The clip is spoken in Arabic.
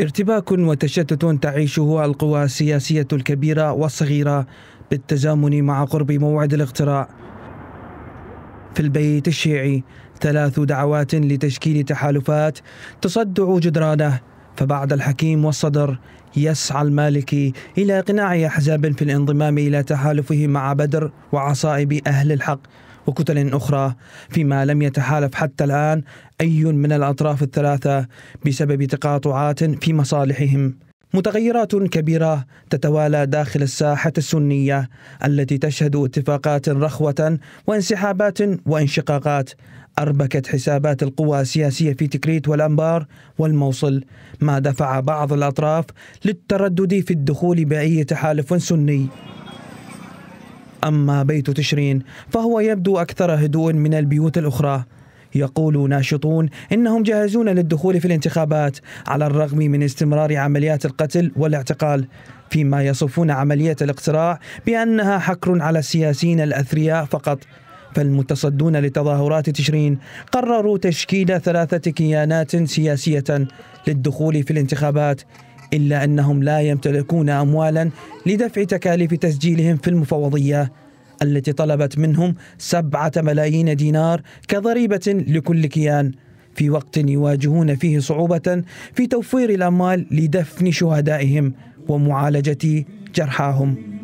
ارتباك وتشتت تعيشه القوى السياسية الكبيرة والصغيرة بالتزامن مع قرب موعد الاقتراع في البيت الشيعي ثلاث دعوات لتشكيل تحالفات تصدع جدرانه فبعد الحكيم والصدر يسعى المالكي إلى إقناع أحزاب في الانضمام إلى تحالفه مع بدر وعصائب أهل الحق وكتل أخرى فيما لم يتحالف حتى الآن أي من الأطراف الثلاثة بسبب تقاطعات في مصالحهم متغيرات كبيرة تتوالى داخل الساحة السنية التي تشهد اتفاقات رخوة وانسحابات وانشقاقات أربكت حسابات القوى السياسية في تكريت والأنبار والموصل ما دفع بعض الأطراف للتردد في الدخول بأي تحالف سني أما بيت تشرين فهو يبدو أكثر هدوء من البيوت الأخرى يقول ناشطون انهم جاهزون للدخول في الانتخابات على الرغم من استمرار عمليات القتل والاعتقال فيما يصفون عمليه الاقتراع بانها حكر على السياسيين الاثرياء فقط فالمتصدون لتظاهرات تشرين قرروا تشكيل ثلاثه كيانات سياسيه للدخول في الانتخابات إلا أنهم لا يمتلكون أموالا لدفع تكاليف تسجيلهم في المفوضية التي طلبت منهم سبعة ملايين دينار كضريبة لكل كيان في وقت يواجهون فيه صعوبة في توفير الأموال لدفن شهدائهم ومعالجة جرحاهم